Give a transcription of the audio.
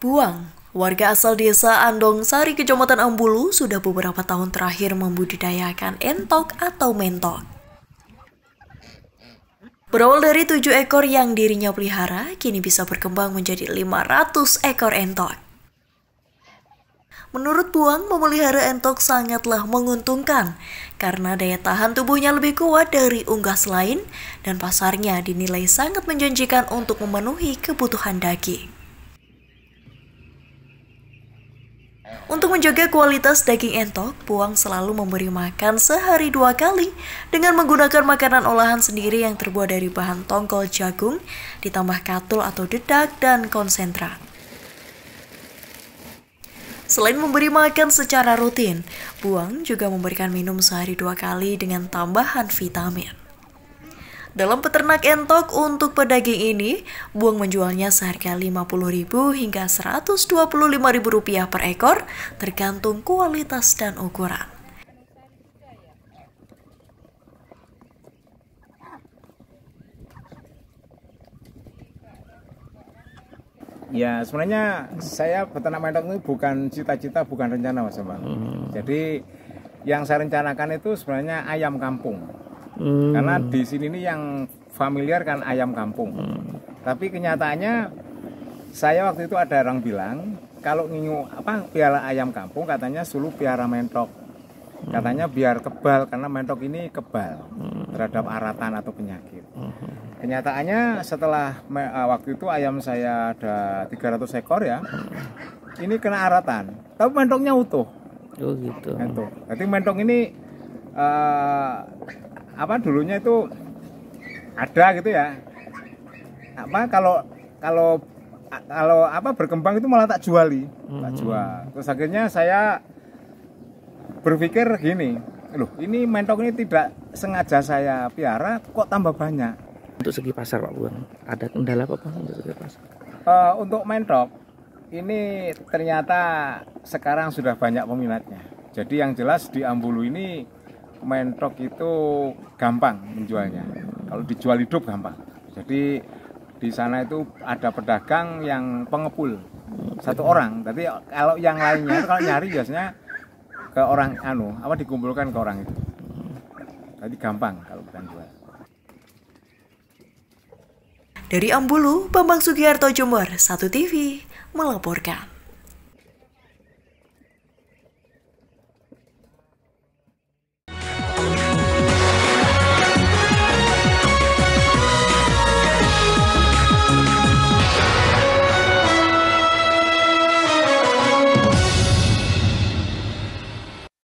Buang, warga asal desa Andong Sari, Kecamatan Ambulu, sudah beberapa tahun terakhir membudidayakan entok atau mentok. Berawal dari tujuh ekor yang dirinya pelihara, kini bisa berkembang menjadi 500 ekor entok. Menurut Buang, memelihara entok sangatlah menguntungkan karena daya tahan tubuhnya lebih kuat dari unggas lain dan pasarnya dinilai sangat menjanjikan untuk memenuhi kebutuhan daging. Untuk menjaga kualitas daging entok, Puang selalu memberi makan sehari dua kali dengan menggunakan makanan olahan sendiri yang terbuat dari bahan tongkol jagung, ditambah katul atau dedak dan konsentrat. Selain memberi makan secara rutin, Buang juga memberikan minum sehari dua kali dengan tambahan vitamin. Dalam peternak entok untuk pedaging ini, Buang menjualnya seharga Rp50.000 hingga Rp125.000 per ekor, tergantung kualitas dan ukuran. Ya sebenarnya saya peternak entok ini bukan cita-cita, bukan rencana mas Bang. Hmm. Jadi yang saya rencanakan itu sebenarnya ayam kampung Hmm. Karena di sini ini yang familiar kan ayam kampung. Hmm. Tapi kenyataannya saya waktu itu ada orang bilang kalau ngingu apa piala ayam kampung katanya sulu piara mentok. Hmm. Katanya biar kebal karena mentok ini kebal hmm. terhadap aratan atau penyakit. Hmm. Kenyataannya setelah me, uh, waktu itu ayam saya ada 300 ekor ya. Hmm. Ini kena aratan, tapi mentoknya utuh. Oh gitu. mentok. Jadi mentok ini uh, apa dulunya itu ada gitu ya apa kalau kalau kalau apa berkembang itu malah tak juali mm-hmm. tak hmm. jual terus akhirnya saya berpikir gini loh ini mentok ini tidak sengaja saya piara kok tambah banyak untuk segi pasar pak buang ada kendala apa pak untuk segi pasar uh, untuk mentok ini ternyata sekarang sudah banyak peminatnya jadi yang jelas di Ambulu ini Mentok itu gampang menjualnya. Kalau dijual hidup gampang. Jadi di sana itu ada pedagang yang pengepul satu orang. Tapi kalau yang lainnya kalau nyari biasanya ke orang anu apa dikumpulkan ke orang itu. Jadi gampang kalau bukan jual. Dari Ambulu, Bambang Sugiharto Jember, Satu TV melaporkan.